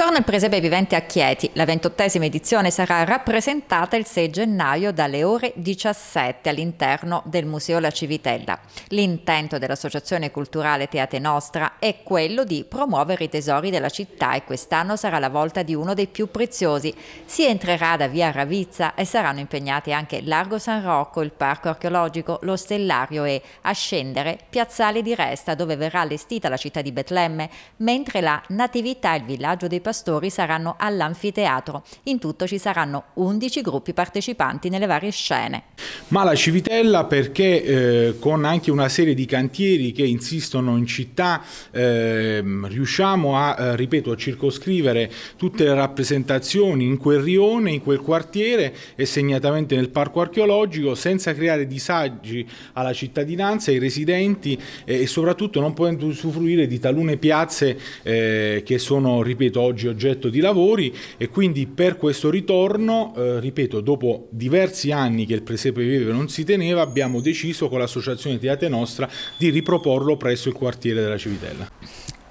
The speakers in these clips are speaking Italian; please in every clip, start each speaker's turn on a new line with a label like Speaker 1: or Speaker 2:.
Speaker 1: Torna il presepe vivente a Chieti. La ventottesima edizione sarà rappresentata il 6 gennaio dalle ore 17 all'interno del Museo La Civitella. L'intento dell'Associazione Culturale Teate Nostra è quello di promuovere i tesori della città e quest'anno sarà la volta di uno dei più preziosi. Si entrerà da via Ravizza e saranno impegnati anche Largo San Rocco, il Parco Archeologico, lo Stellario e, a scendere, Piazzale di Resta, dove verrà allestita la città di Betlemme, mentre la Natività e il villaggio dei Pastori pastori saranno all'anfiteatro. In tutto ci saranno 11 gruppi partecipanti nelle varie scene.
Speaker 2: Ma la Civitella perché eh, con anche una serie di cantieri che insistono in città eh, riusciamo a, eh, ripeto, a circoscrivere tutte le rappresentazioni in quel rione, in quel quartiere e segnatamente nel parco archeologico senza creare disagi alla cittadinanza, ai residenti eh, e soprattutto non potendo usufruire di talune piazze eh, che sono, ripeto, oggi oggi oggetto di lavori e quindi per questo ritorno, eh, ripeto, dopo diversi anni che il presepe Vive non si teneva, abbiamo deciso con l'associazione Teate Nostra di riproporlo presso il quartiere della Civitella.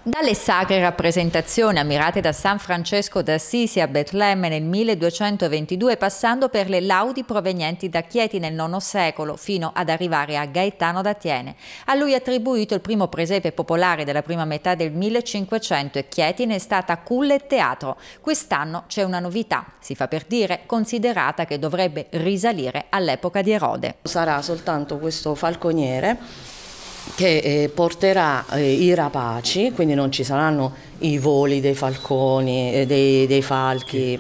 Speaker 1: Dalle sacre rappresentazioni ammirate da San Francesco d'Assisi a Betlemme nel 1222, passando per le laudi provenienti da Chieti nel IX secolo, fino ad arrivare a Gaetano d'Atiene. A lui è attribuito il primo presepe popolare della prima metà del 1500 e Chieti ne è stata culla e teatro. Quest'anno c'è una novità, si fa per dire, considerata che dovrebbe risalire all'epoca di Erode. Sarà soltanto questo falconiere
Speaker 3: che eh, porterà eh, i rapaci, quindi non ci saranno i voli dei falconi, eh, dei, dei falchi,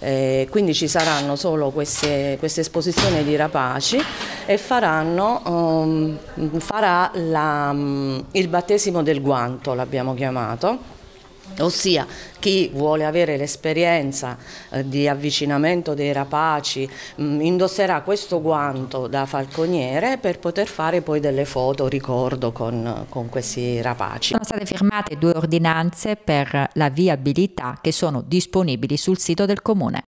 Speaker 3: eh, quindi ci saranno solo queste, queste, esposizioni di rapaci e faranno, um, farà la, um, il battesimo del guanto, l'abbiamo chiamato ossia chi vuole avere l'esperienza eh, di avvicinamento dei rapaci mm, indosserà questo guanto da falconiere per poter fare poi delle foto ricordo con, con questi rapaci. Sono state firmate
Speaker 1: due ordinanze per la viabilità che sono disponibili sul sito del comune.